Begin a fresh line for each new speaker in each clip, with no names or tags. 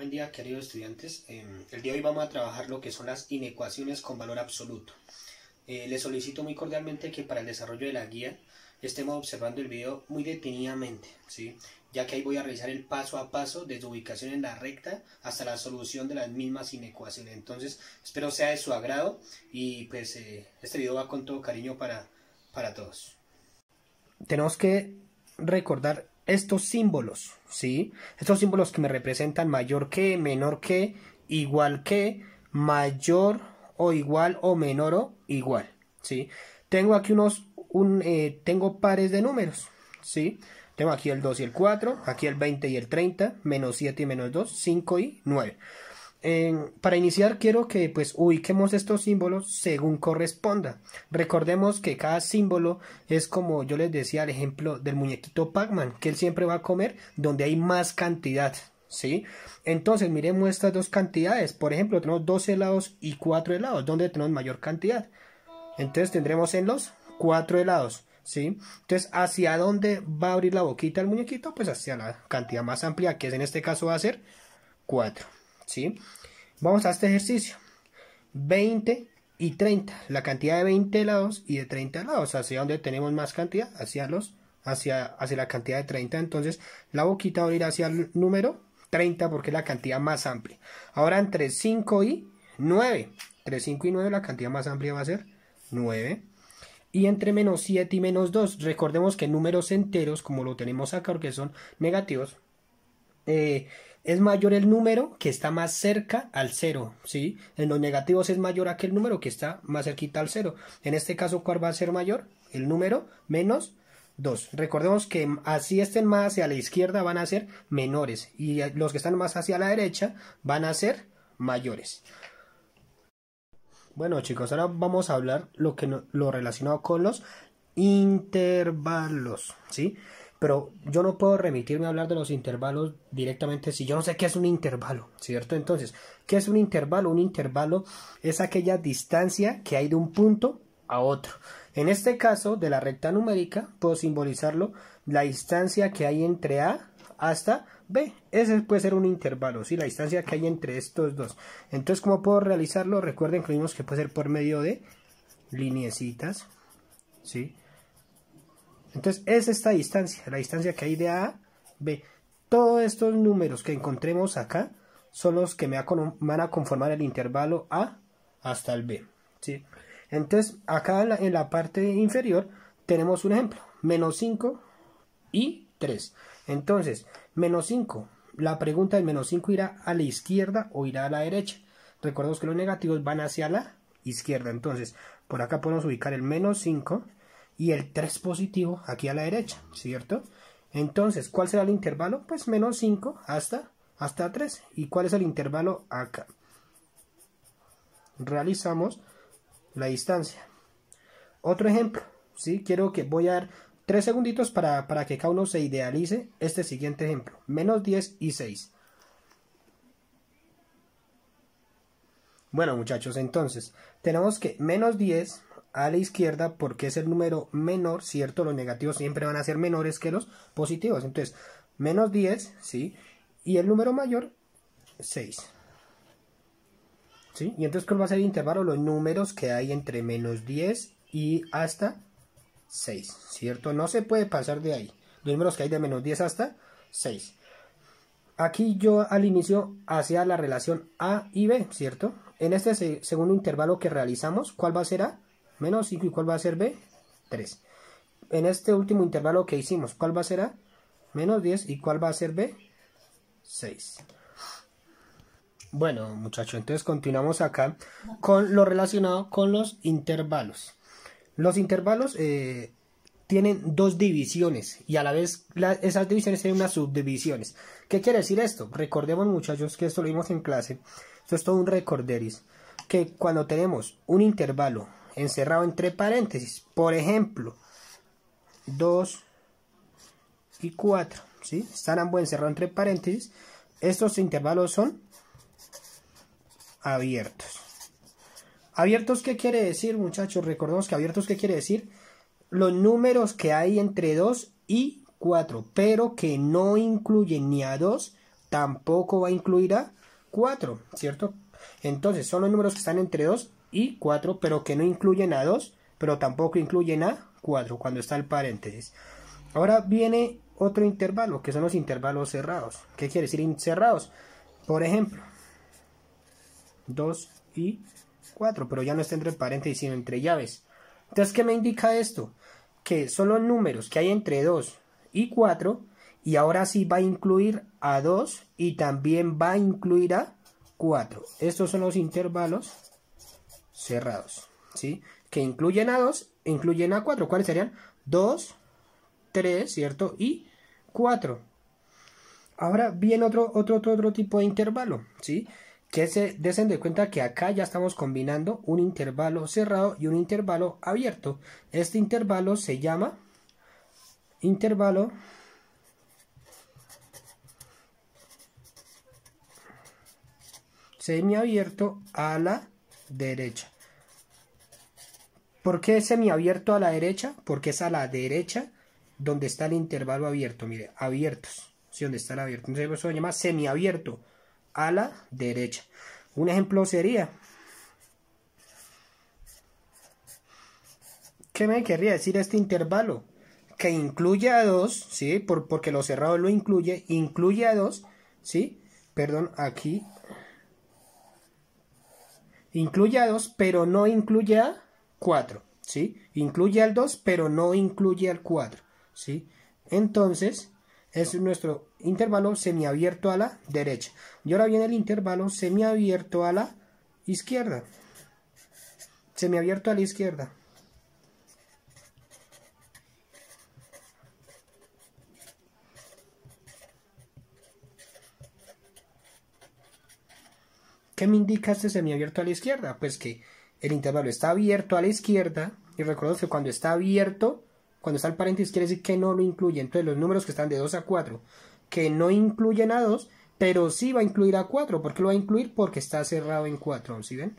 Buen día, queridos estudiantes. Em, el día de hoy vamos a trabajar lo que son las inecuaciones con valor absoluto. Eh, les solicito muy cordialmente que para el desarrollo de la guía estemos observando el video muy detenidamente, ¿sí? ya que ahí voy a realizar el paso a paso desde ubicación en la recta hasta la solución de las mismas inecuaciones. Entonces, espero sea de su agrado y pues eh, este video va con todo cariño para, para todos. Tenemos que recordar estos símbolos, ¿sí? Estos símbolos que me representan mayor que, menor que, igual que, mayor o igual o menor o igual, ¿sí? Tengo aquí unos, un, eh, tengo pares de números, ¿sí? Tengo aquí el 2 y el 4, aquí el 20 y el 30, menos 7 y menos 2, 5 y 9 para iniciar quiero que pues ubiquemos estos símbolos según corresponda. Recordemos que cada símbolo es como yo les decía el ejemplo del muñequito Pac-Man, que él siempre va a comer donde hay más cantidad, ¿sí? Entonces miremos estas dos cantidades. Por ejemplo, tenemos dos helados y cuatro helados, donde tenemos mayor cantidad. Entonces tendremos en los cuatro helados. ¿Sí? Entonces, ¿hacia dónde va a abrir la boquita el muñequito? Pues hacia la cantidad más amplia, que es en este caso va a ser 4. ¿sí? Vamos a este ejercicio. 20 y 30. La cantidad de 20 lados y de 30 lados. Hacia donde tenemos más cantidad, hacia los, hacia, hacia la cantidad de 30. Entonces, la boquita va a ir hacia el número 30 porque es la cantidad más amplia. Ahora entre 5 y 9. Entre 5 y 9 la cantidad más amplia va a ser 9 y entre menos 7 y menos 2. Recordemos que números enteros, como lo tenemos acá, porque son negativos, eh, es mayor el número que está más cerca al cero, ¿sí? En los negativos es mayor aquel número que está más cerquita al cero. En este caso, ¿cuál va a ser mayor? El número menos 2. Recordemos que así estén más hacia la izquierda van a ser menores y los que están más hacia la derecha van a ser mayores. Bueno chicos, ahora vamos a hablar lo, que lo relacionado con los intervalos, ¿sí? pero yo no puedo remitirme a hablar de los intervalos directamente si yo no sé qué es un intervalo, ¿cierto? Entonces, ¿qué es un intervalo? Un intervalo es aquella distancia que hay de un punto a otro. En este caso de la recta numérica, puedo simbolizarlo la distancia que hay entre A hasta B. Ese puede ser un intervalo, ¿sí? La distancia que hay entre estos dos. Entonces, ¿cómo puedo realizarlo? Recuerden que vimos que puede ser por medio de lineecitas, ¿sí? Entonces es esta distancia, la distancia que hay de A a B. Todos estos números que encontremos acá son los que me van a conformar el intervalo A hasta el B. ¿sí? Entonces acá en la, parte inferior tenemos un ejemplo, menos 5 y 3. Entonces, menos 5, la pregunta del menos 5 irá a la izquierda o irá a la derecha. Recordemos que los negativos van hacia la izquierda. Entonces, por acá podemos ubicar el menos 5 y el 3 positivo aquí a la derecha, ¿cierto? Entonces, ¿cuál será el intervalo? Pues menos 5 hasta, hasta 3. ¿Y cuál es el intervalo acá? Realizamos la distancia. Otro ejemplo, ¿sí? Quiero que voy a dar 3 segunditos para, para que cada uno se idealice este siguiente ejemplo. Menos 10 y 6. Bueno muchachos, entonces tenemos que menos 10 a la izquierda porque es el número menor, ¿cierto? Los negativos siempre van a ser menores que los positivos. Entonces, menos 10, ¿sí? Y el número mayor, 6. ¿Sí? Y entonces, ¿cuál va a ser el intervalo? Los números que hay entre menos 10 y hasta 6, ¿cierto? No se puede pasar de ahí. Los números que hay de menos 10 hasta 6. Aquí yo al inicio hacía la relación A y B, ¿cierto? En este segundo intervalo que realizamos, ¿cuál va a ser A? menos 5 y cuál va a ser b 3 en este último intervalo que hicimos cuál va a ser a menos 10 y cuál va a ser b 6 bueno muchachos entonces continuamos acá con lo relacionado con los intervalos los intervalos eh, tienen dos divisiones y a la vez esas divisiones tienen unas subdivisiones. ¿Qué quiere decir esto? Recordemos muchachos que esto lo vimos en clase. Esto es todo un recorderis. Que cuando tenemos un intervalo encerrado entre paréntesis. Por ejemplo, 2 y 4. ¿sí? Están ambos encerrados entre paréntesis. Estos intervalos son abiertos. ¿Abiertos qué quiere decir, muchachos? Recordemos que abiertos qué quiere decir los números que hay entre 2 y 4, pero que no incluyen ni a 2, tampoco va a incluir a 4, ¿cierto? Entonces, son los números que están entre 2 y 4, pero que no incluyen a 2, pero tampoco incluyen a 4 cuando está el paréntesis. Ahora viene otro intervalo, que son los intervalos cerrados. ¿Qué quiere decir cerrados? Por ejemplo, 2 y 4, pero ya no está entre paréntesis, sino entre llaves. Entonces, ¿qué me indica esto? Que son los números que hay entre 2 y 4, y ahora sí va a incluir a 2 y también va a incluir a 4. Estos son los intervalos cerrados, ¿sí? Que incluyen a 2, incluyen a 4. ¿Cuáles serían? 2, 3, ¿cierto? Y 4. Ahora viene otro, otro, otro, tipo de intervalo, ¿sí? Que se desen de cuenta que acá ya estamos combinando un intervalo cerrado y un intervalo abierto. Este intervalo se llama intervalo semiabierto a la derecha. ¿Por qué es semiabierto a la derecha? Porque es a la derecha donde está el intervalo abierto. Mire, abiertos. Sí, donde está el abierto. Entonces eso se llama semiabierto a la derecha. Un ejemplo sería... ¿Qué me querría decir este intervalo? Que incluye a 2, ¿sí? porque lo cerrado lo incluye. Incluye a 2, ¿sí? Perdón, aquí incluye a 2, pero no incluye a 4, ¿sí? Incluye al 2, pero no incluye al 4, ¿sí? Entonces, es nuestro intervalo semiabierto a la derecha. Y ahora viene el intervalo semiabierto a la izquierda. Semiabierto a la izquierda. ¿Qué me indica este semiabierto a la izquierda? Pues que el intervalo está abierto a la izquierda y recuerdo que cuando está abierto, cuando está el paréntesis quiere decir que no lo incluye. Entonces los números que están de 2 a 4 que no incluyen a 2, pero sí va a incluir a 4. ¿Por qué lo va a incluir? Porque está cerrado en 4, ¿sí ven?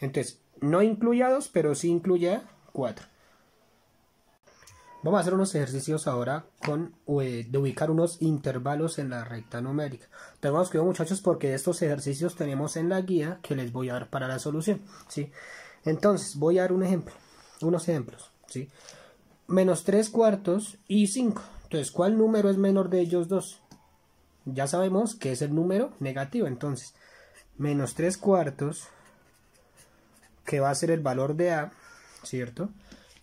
Entonces, no incluye a 2, pero sí incluye a 4. Vamos a hacer unos ejercicios ahora con eh, de ubicar unos intervalos en la recta numérica. que ver muchachos porque estos ejercicios tenemos en la guía que les voy a dar para la solución. ¿sí? Entonces voy a dar un ejemplo, unos ejemplos. ¿sí? Menos tres cuartos y cinco. Entonces, ¿cuál número es menor de ellos dos? Ya sabemos que es el número negativo. Entonces, menos tres cuartos, que va a ser el valor de A, ¿cierto?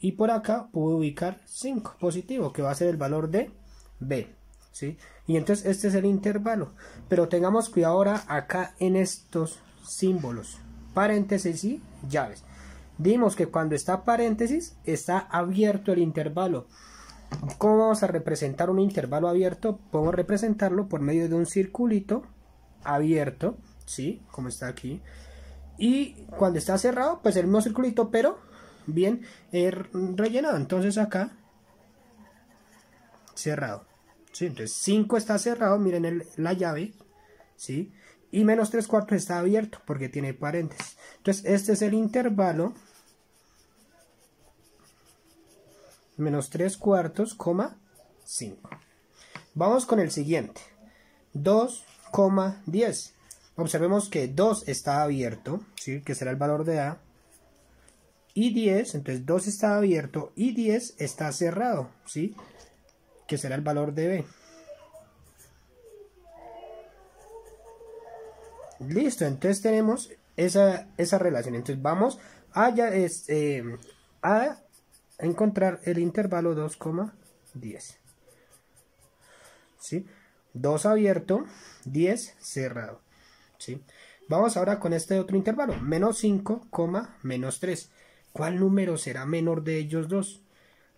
Y por acá puedo ubicar 5 positivo, que va a ser el valor de B. ¿sí? Y entonces este es el intervalo. Pero tengamos cuidado ahora acá en estos símbolos. Paréntesis y llaves. Dimos que cuando está paréntesis está abierto el intervalo. ¿Cómo vamos a representar un intervalo abierto? Podemos representarlo por medio de un circulito abierto, ¿sí? Como está aquí. Y cuando está cerrado, pues el mismo circulito, pero bien eh, rellenado. Entonces acá, cerrado. Entonces 5 está cerrado, miren la llave, ¿sí? Y menos 3 cuartos está abierto porque tiene paréntesis. Entonces este es el intervalo. Menos 3 cuartos, 5. Vamos con el siguiente. 2 10 Observemos que 2 está abierto, ¿sí? que será el valor de A y 10, entonces 2 está abierto y 10 está cerrado, ¿sí? Que será el valor de B. Listo, entonces tenemos esa, relación. Entonces vamos a, eh, a encontrar el intervalo 2,10. ¿Sí? 2 abierto, 10 cerrado. ¿Sí? Vamos ahora con este otro intervalo, menos 5, menos 3. ¿Cuál número será menor de ellos dos?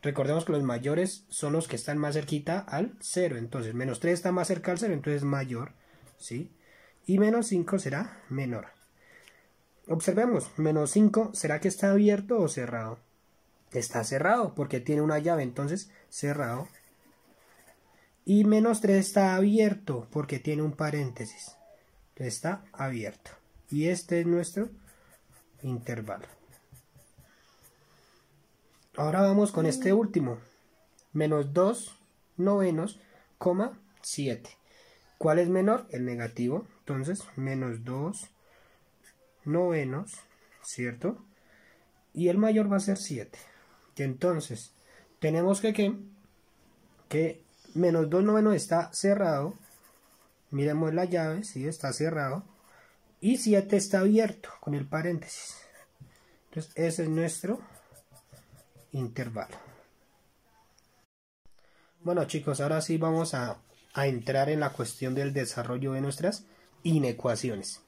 Recordemos que los mayores son los que están más cerquita al 0. Entonces, menos 3 está más cerca al 0, entonces mayor. ¿sí? Y menos 5 será menor. Observemos, menos 5, ¿será que está abierto o cerrado? Está cerrado porque tiene una llave, entonces cerrado. Y menos 3 está abierto porque tiene un paréntesis. Está abierto. Y este es nuestro intervalo. Ahora vamos con este mm. último. Menos 2 novenos, coma 7. ¿Cuál es menor? El negativo. Entonces, menos 2 novenos, ¿cierto? Y el mayor va a ser 7. Y entonces, tenemos que que, que menos 2 novenos está cerrado. Miremos la llave, si ¿sí? está cerrado. Y 7 está abierto con el paréntesis. Entonces, ese es nuestro intervalo. Bueno chicos, ahora sí vamos a, entrar en la cuestión del desarrollo de nuestras inecuaciones.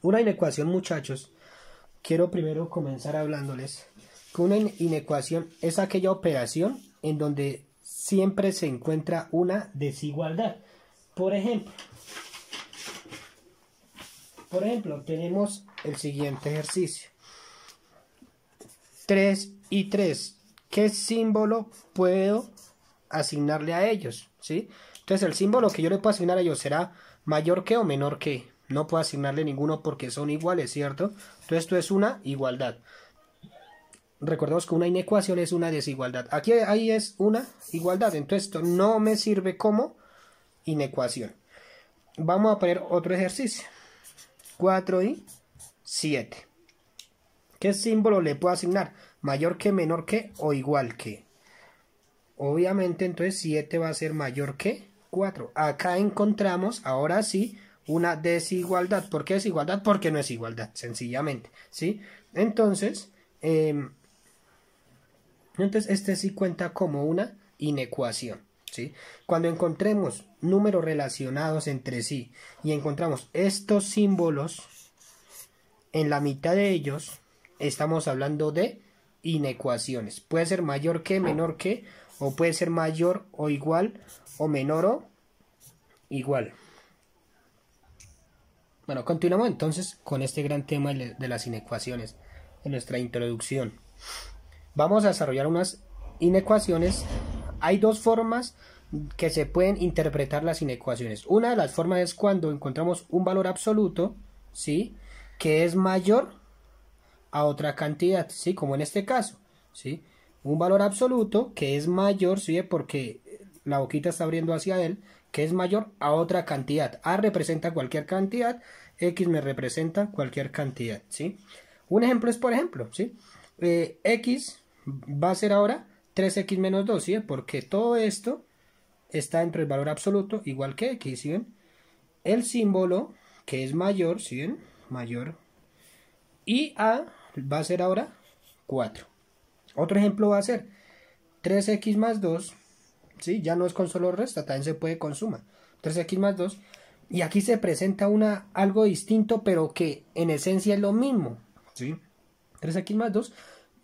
Una inecuación muchachos, quiero primero comenzar hablándoles que una inecuación es aquella operación en donde siempre se encuentra una desigualdad. Por ejemplo, por ejemplo, tenemos el siguiente ejercicio. 3 y tres, ¿qué símbolo puedo asignarle a ellos? ¿Sí? Entonces el símbolo que yo le puedo asignar a ellos será mayor que o menor que. No puedo asignarle ninguno porque son iguales, ¿cierto? Entonces esto es una igualdad. Recordemos que una inecuación es una desigualdad. Aquí ahí es una igualdad. Entonces esto no me sirve como inecuación. Vamos a poner otro ejercicio. 4 y 7. ¿Qué símbolo le puedo asignar? mayor que, menor que o igual que. Obviamente entonces 7 va a ser mayor que 4. Acá encontramos ahora sí una desigualdad. ¿Por qué desigualdad? Porque no es igualdad, sencillamente. ¿sí? Entonces, em, entonces este sí cuenta como una inecuación. ¿sí? Cuando encontremos números relacionados entre sí y encontramos estos símbolos en la mitad de ellos, estamos hablando de inecuaciones. Puede ser mayor que, menor que, o puede ser mayor o igual, o menor o igual. Bueno, continuamos entonces con este gran tema de las inecuaciones en nuestra introducción. Vamos a desarrollar unas inecuaciones. Hay dos formas que se pueden interpretar las inecuaciones. Una de las formas es cuando encontramos un valor absoluto, ¿sí? Que es mayor a otra cantidad, ¿sí? Como en este caso, ¿sí? Un valor absoluto que es mayor, ¿sí? Porque la boquita está abriendo hacia él, que es mayor a otra cantidad. A representa cualquier cantidad, X me representa cualquier cantidad, ¿sí? Un ejemplo es, por ejemplo, ¿sí? Eh, X va a ser ahora 3X menos 2, ¿sí? Porque todo esto está dentro del valor absoluto, igual que X, El símbolo, que es mayor, ¿sí Mayor. Y A va a ser ahora 4. Otro ejemplo va a ser 3x más 2, ¿sí? ya no es con solo resta, también se puede con suma. 3x más 2, y aquí se presenta una, algo distinto, pero que en esencia es lo mismo. 3 3x más 2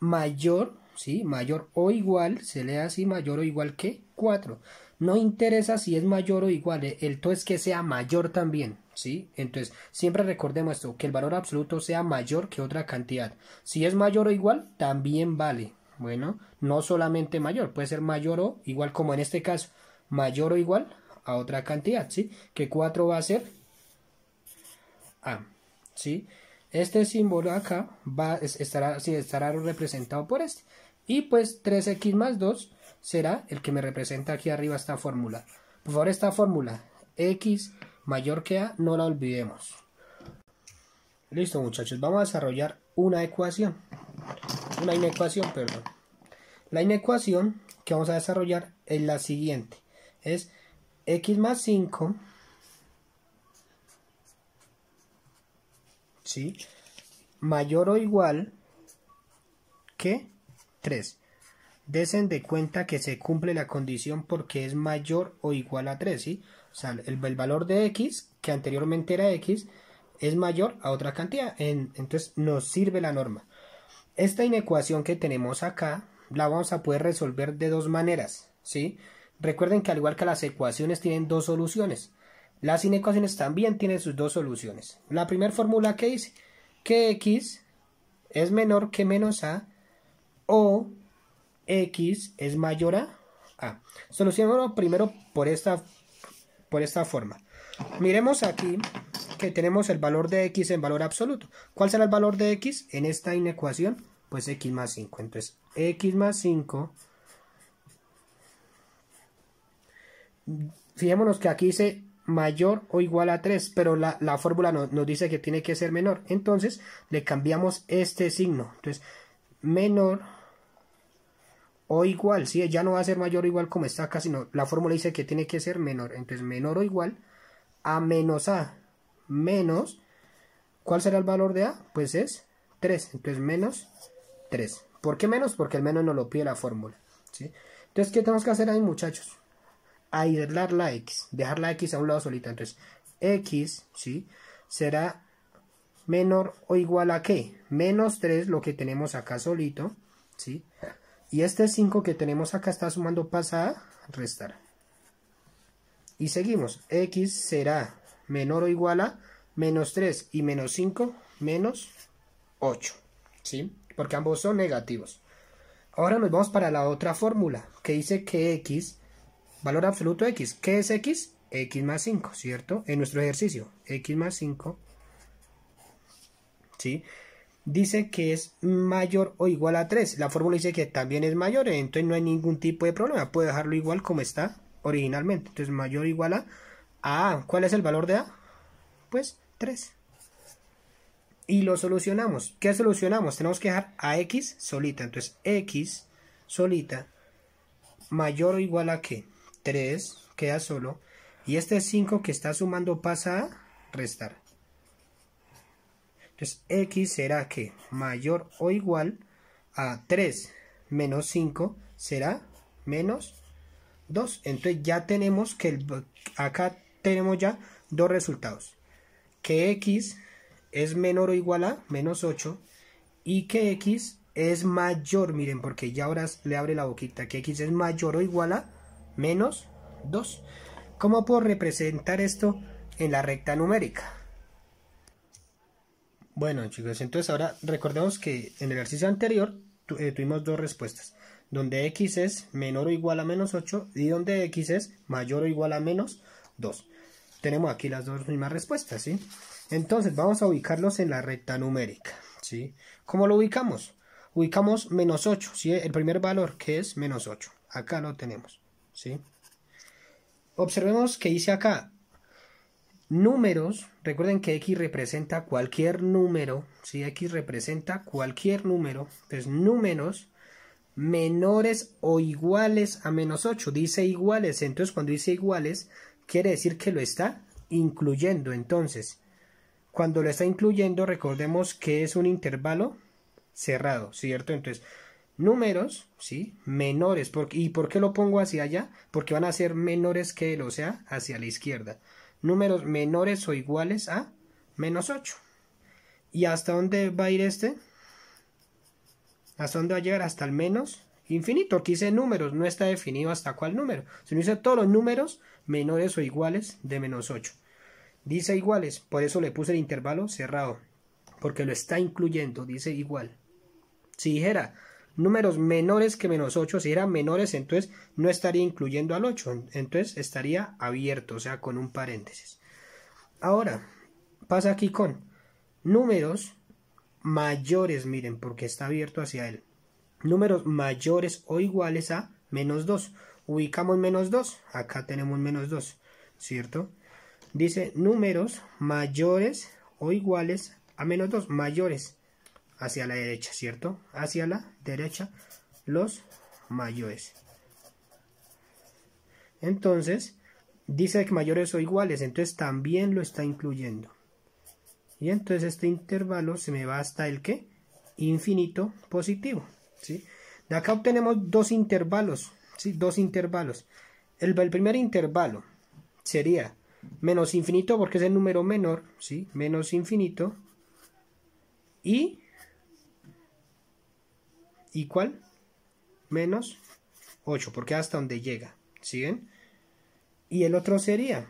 mayor, ¿sí? mayor o igual, se da así, mayor o igual que 4. No interesa si es mayor o igual, el to es que sea mayor también. ¿sí? Entonces, siempre recordemos esto, que el valor absoluto sea mayor que otra cantidad. Si es mayor o igual, también vale. Bueno, no solamente mayor, puede ser mayor o igual, como en este caso, mayor o igual a otra cantidad, ¿sí? Que 4 va a ser A, ¿sí? Este símbolo acá va, estará, sí, estará representado por este. Y pues 3x más 2 será el que me representa aquí arriba esta fórmula. Por favor, esta fórmula, x Mayor que a, no la olvidemos. Listo muchachos, vamos a desarrollar una ecuación. Una inecuación, perdón. La inecuación que vamos a desarrollar es la siguiente. Es x más 5. ¿Sí? Mayor o igual que 3. Desen de cuenta que se cumple la condición porque es mayor o igual a 3, ¿sí? sea, el, valor de X, que anteriormente era X, es mayor a otra cantidad. entonces nos sirve la norma. Esta inecuación que tenemos acá la vamos a poder resolver de dos maneras. ¿sí? Recuerden que al igual que las ecuaciones tienen dos soluciones. Las inecuaciones también tienen sus dos soluciones. La primera fórmula que dice que x es menor que menos a o x es mayor a a. primero por esta por esta forma. Miremos aquí que tenemos el valor de x en valor absoluto. ¿Cuál será el valor de x en esta inecuación? Pues x más 5. Entonces, x más 5... Fijémonos que aquí dice mayor o igual a 3, pero la, fórmula nos dice que tiene que ser menor. Entonces, le cambiamos este signo. Entonces, menor o igual, si ¿sí? ya no va a ser mayor o igual como está acá, sino la fórmula dice que tiene que ser menor, entonces menor o igual a menos a menos, ¿cuál será el valor de a? Pues es 3, entonces menos 3. ¿Por qué menos? Porque el menos nos lo pide la fórmula, ¿sí? Entonces, ¿qué tenemos que hacer ahí, muchachos? Aislar la x, dejar la x a un lado solita, entonces x, ¿sí? Será menor o igual a qué? Menos 3, lo que tenemos acá solito, ¿sí? Y este 5 que tenemos acá está sumando pasa a restar. Y seguimos. X será menor o igual a menos 3 y menos 5, menos 8. ¿Sí? Porque ambos son negativos. Ahora nos vamos para la otra fórmula que dice que X, valor absoluto X. ¿Qué es X? X más 5, ¿cierto? En nuestro ejercicio. X más 5. ¿Sí? dice que es mayor o igual a 3. La fórmula dice que también es mayor, entonces no hay ningún tipo de problema. Puedo dejarlo igual como está originalmente. Entonces mayor o igual a A. ¿Cuál es el valor de A? Pues 3. Y lo solucionamos. ¿Qué solucionamos? Tenemos que dejar a X solita. Entonces X solita mayor o igual a que 3 queda solo. Y este 5 que está sumando pasa a restar. Entonces, x será que mayor o igual a 3 menos 5 será menos 2. Entonces ya tenemos que acá tenemos ya dos resultados. Que x es menor o igual a menos 8 y que x es mayor, miren, porque ya ahora le abre la boquita, que x es mayor o igual a menos 2. ¿Cómo puedo representar esto en la recta numérica? Bueno chicos, entonces ahora recordemos que en el ejercicio anterior eh, tuvimos dos respuestas, donde x es menor o igual a menos 8 y donde x es mayor o igual a menos 2. Tenemos aquí las dos mismas respuestas, ¿sí? Entonces vamos a ubicarlos en la recta numérica, ¿sí? ¿Cómo lo ubicamos? Ubicamos menos 8, ¿sí? El primer valor que es menos 8, acá lo tenemos, ¿sí? Observemos que dice acá números, recuerden que X representa cualquier número, si X representa cualquier número, entonces números menores o iguales a menos 8, dice iguales, entonces cuando dice iguales, quiere decir que lo está incluyendo, entonces, cuando lo está incluyendo, recordemos que es un intervalo cerrado, ¿cierto? Entonces, números, ¿sí? Menores, ¿y por qué lo pongo hacia allá? Porque van a ser menores que él, o sea, hacia la izquierda números menores o iguales a menos 8. ¿Y hasta dónde va a ir este? ¿Hasta dónde va a llegar? Hasta el menos infinito. Aquí dice números, no está definido hasta cuál número. Se dice todos los números menores o iguales de menos 8. Dice iguales, por eso le puse el intervalo cerrado, porque lo está incluyendo, dice igual. Si dijera números menores que menos 8, si eran menores, entonces no estaría incluyendo al 8, entonces estaría abierto, o sea, con un paréntesis. Ahora, pasa aquí con números mayores, miren, porque está abierto hacia él. Números mayores o iguales a menos 2. Ubicamos menos 2, acá tenemos menos 2, ¿cierto? Dice números mayores o iguales a menos 2, mayores hacia la derecha, ¿cierto? Hacia la derecha los mayores. Entonces, dice que mayores o iguales, entonces también lo está incluyendo. Y entonces este intervalo se me va hasta el que infinito positivo, ¿sí? De acá obtenemos dos intervalos, ¿sí? Dos intervalos. El, el primer intervalo sería menos infinito porque es el número menor, ¿sí? Menos infinito y igual menos 8, porque hasta donde llega, ¿sí Y el otro sería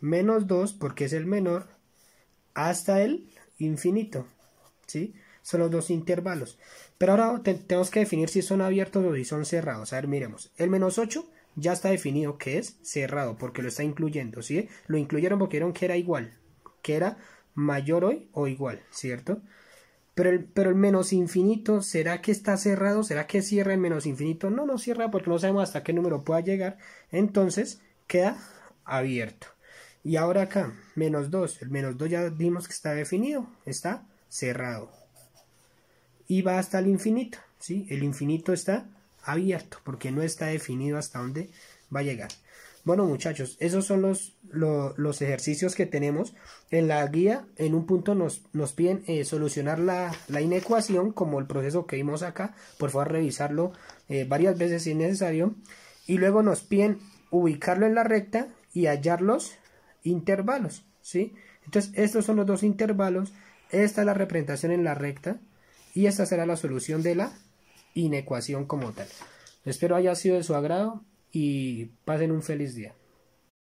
menos 2, porque es el menor, hasta el infinito, ¿sí? Son los dos intervalos. Pero ahora tenemos que definir si son abiertos o si son cerrados. A ver, miremos. El menos 8 ya está definido que es cerrado, porque lo está incluyendo, ¿sí? Lo incluyeron porque vieron que era igual, que era mayor hoy o igual, ¿cierto? Pero el, menos infinito, ¿será que está cerrado? ¿Será que cierra el menos infinito? No, no cierra porque no sabemos hasta qué número pueda llegar. Entonces queda abierto. Y ahora acá, menos 2. El menos 2 ya vimos que está definido. Está cerrado. Y va hasta el infinito. ¿sí? El infinito está abierto porque no está definido hasta dónde va a llegar. Bueno muchachos, esos son los, los, ejercicios que tenemos. En la guía, en un punto nos, nos piden eh, solucionar la, la, inecuación, como el proceso que vimos acá. Por favor, revisarlo eh, varias veces si es necesario. Y luego nos piden ubicarlo en la recta y hallar los intervalos. ¿sí? Entonces, estos son los dos intervalos. Esta es la representación en la recta. Y esta será la solución de la inecuación como tal. Espero haya sido de su agrado y pasen un feliz día.